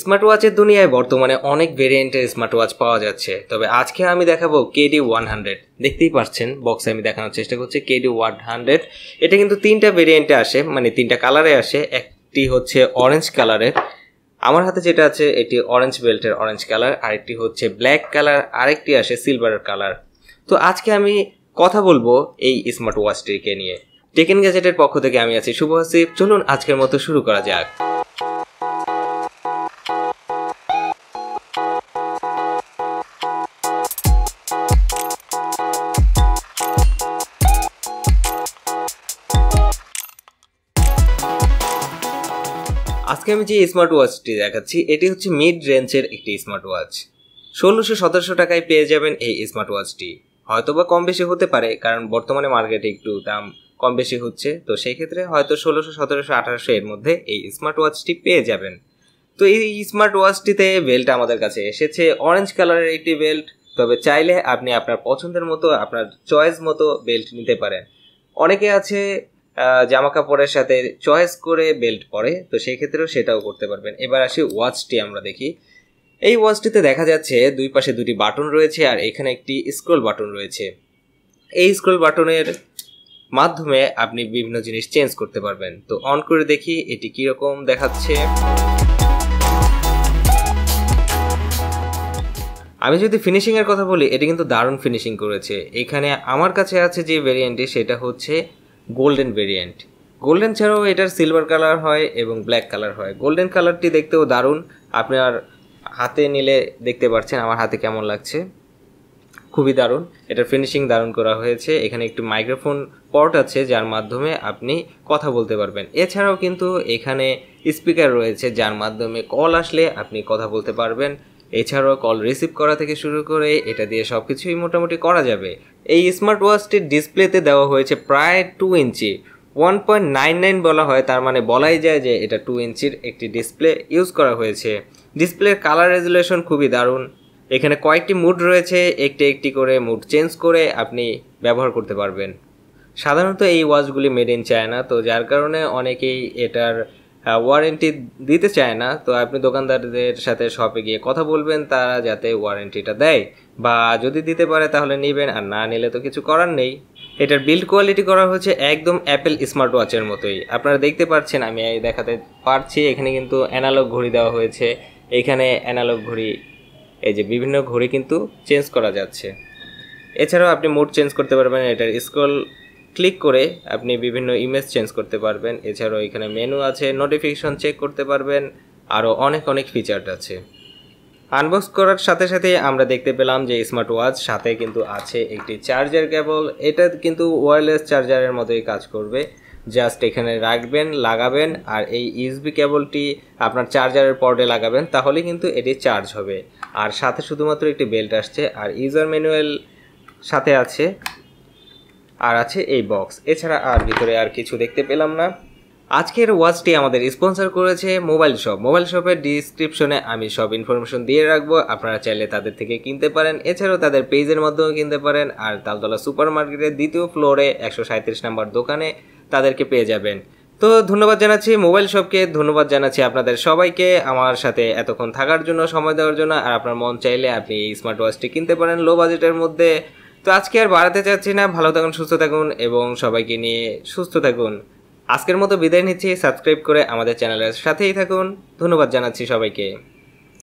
smart ওয়াচের দুনিয়ায় বর্তমানে অনেক ভেরিয়েন্টের স্মার্ট ওয়াচ পাওয়া যাচ্ছে তবে আজকে আমি দেখাবো কেডি ওয়ান হান্ড্রেড দেখতেই পাচ্ছেন বক্সে আমি দেখানোর চেষ্টা করছি কেডি ওয়ান হান্ড্রেড এটা কিন্তু তিনটা ভেরিয়েন্টে আসে মানে তিনটা কালারে আসে একটি হচ্ছে অরেঞ্জ কালারের আমার হাতে যেটা আছে এটি অরেঞ্জ বেল্টের অরেঞ্জ কালার আরেকটি হচ্ছে ব্ল্যাক কালার আরেকটি আসে সিলভারের কালার তো আজকে আমি কথা বলবো এই স্মার্ট ওয়াচটিকে নিয়ে টেকেন গ্যাজেটের পক্ষ থেকে আমি আছি শুভ আসিফ চলুন আজকের মতো শুরু করা যাক আজকে আমি যে স্মার্ট ওয়াচটি দেখাচ্ছি এটি হচ্ছে মিড রেঞ্জের একটি স্মার্ট ওয়াচ ষোলোশো সতেরোশো টাকায় পেয়ে যাবেন এই স্মার্ট ওয়াচটি হয়তো বা কম বেশি হতে পারে কারণ বর্তমানে মার্কেটে একটু দাম কম বেশি হচ্ছে তো সেই ক্ষেত্রে হয়তো ষোলোশো সতেরোশো আঠারোশো এর মধ্যে এই স্মার্ট ওয়াচটি পেয়ে যাবেন তো এই স্মার্ট ওয়াচটিতে বেল্ট আমাদের কাছে এসেছে অরেঞ্জ কালারের একটি বেল্ট তবে চাইলে আপনি আপনার পছন্দের মতো আপনার চয়েস মতো বেল্ট নিতে পারেন অনেকে আছে জামা কাপড়ের সাথে চয়েস করে বেল্ট পরে তো সেই ক্ষেত্রেও সেটাও করতে পারবেন এবার আসি ওয়াচটি আমরা দেখি এই ওয়াচটিতে দেখা যাচ্ছে দুই পাশে দুটি বাটন রয়েছে আর এখানে একটি স্ক্রোল বাটন রয়েছে এই স্ক্রোল বাটনের মাধ্যমে আপনি বিভিন্ন জিনিস চেঞ্জ করতে পারবেন তো অন করে দেখি এটি কীরকম দেখাচ্ছে আমি যদি ফিনিশিংয়ের কথা বলি এটি কিন্তু দারুণ ফিনিশিং করেছে এখানে আমার কাছে আছে যে ভেরিয়েন্টটি সেটা হচ্ছে গোল্ডেন ভেরিয়েন্ট গোল্ডেন ছাড়াও এটার সিলভার কালার হয় এবং ব্ল্যাক কালার হয় গোল্ডেন কালারটি দেখতেও দারুণ আপনার হাতে নিলে দেখতে পাচ্ছেন আমার হাতে কেমন লাগছে খুবই দারুণ এটার ফিনিশিং দারুণ করা হয়েছে এখানে একটি মাইক্রোফোন পট আছে যার মাধ্যমে আপনি কথা বলতে পারবেন এছাড়াও কিন্তু এখানে স্পিকার রয়েছে যার মাধ্যমে কল আসলে আপনি কথা বলতে পারবেন এছাড়াও কল রিসিভ করা থেকে শুরু করে এটা দিয়ে সব কিছুই মোটামুটি করা যাবে এই স্মার্ট ওয়াচটির ডিসপ্লেতে দেওয়া হয়েছে প্রায় টু ইঞ্চি ওয়ান পয়েন্ট নাইন নাইন বলা হয় তার মানে বলাই যায় যে এটা টু ইঞ্চির একটি ডিসপ্লে ইউজ করা হয়েছে ডিসপ্লের কালার রেজুলেশন খুবই দারুণ এখানে কয়েকটি মুড রয়েছে একটি একটি করে মুড চেঞ্জ করে আপনি ব্যবহার করতে পারবেন সাধারণত এই ওয়াচগুলি মেড ইন চায়না তো যার কারণে অনেকেই এটার ওয়ারেন্টি দিতে চায় না তো আপনি দোকানদারদের সাথে শপে গিয়ে কথা বলবেন তারা যাতে ওয়ারেন্টিটা দেয় বা যদি দিতে পারে তাহলে নেবেন আর না নিলে তো কিছু করার নেই এটার বিল্ড কোয়ালিটি করা হয়েছে একদম অ্যাপেল স্মার্ট ওয়াচের মতোই আপনারা দেখতে পাচ্ছেন আমি দেখাতে পারছি এখানে কিন্তু অ্যানালগ ঘড়ি দেওয়া হয়েছে এখানে অ্যানালগ ঘড়ি এই যে বিভিন্ন ঘড়ি কিন্তু চেঞ্জ করা যাচ্ছে এছাড়াও আপনি মোড চেঞ্জ করতে পারবেন এটার স্কোল ক্লিক করে আপনি বিভিন্ন ইমেজ চেঞ্জ করতে পারবেন এছাড়াও এখানে মেনু আছে নোটিফিকেশন চেক করতে পারবেন আরও অনেক অনেক ফিচার আছে আনবক্স করার সাথে সাথে আমরা দেখতে পেলাম যে স্মার্ট ওয়াচ সাথে কিন্তু আছে একটি চার্জার কেবল এটা কিন্তু ওয়্যারলেস চার্জারের মতোই কাজ করবে জাস্ট এখানে রাখবেন লাগাবেন আর এই ইউসবি কেবলটি আপনার চার্জারের পর্ডে লাগাবেন তাহলে কিন্তু এটি চার্জ হবে আর সাথে শুধুমাত্র একটি বেল্ট আসছে আর ইউজার ম্যানুয়াল সাথে আছে আর আছে এই বক্স এছাড়া আর ভিতরে আর কিছু দেখতে পেলাম না আজকের ওয়াচটি আমাদের স্পন্সর করেছে মোবাইল শপ মোবাইল শপের ডিসক্রিপশনে আমি সব ইনফরমেশন দিয়ে রাখবো আপনারা চাইলে তাদের থেকে কিনতে পারেন এছাড়াও তাদের পেজের মাধ্যমে কিনতে পারেন আর তালতলা সুপার মার্কেটের দ্বিতীয় ফ্লোরে একশো সাঁত্রিশ নম্বর দোকানে তাদেরকে পেয়ে যাবেন তো ধন্যবাদ জানাচ্ছি মোবাইল শপকে ধন্যবাদ জানাচ্ছি আপনাদের সবাইকে আমার সাথে এতক্ষণ থাকার জন্য সময় দেওয়ার জন্য আর আপনার মন চাইলে আপনি এই স্মার্ট ওয়াচটি কিনতে পারেন লো বাজেটের মধ্যে তো আজকে আর বাড়াতে চাচ্ছি না ভালো থাকুন সুস্থ থাকুন এবং সবাইকে নিয়ে সুস্থ থাকুন আজকের মতো বিদায় নিচ্ছি সাবস্ক্রাইব করে আমাদের চ্যানেলের সাথেই থাকুন ধন্যবাদ জানাচ্ছি সবাইকে